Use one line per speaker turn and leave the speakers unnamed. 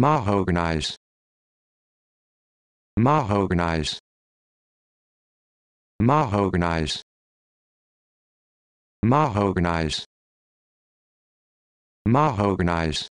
Mahoganize. Mahoganize. Mahoganize. Mahoganize. Mahoganize.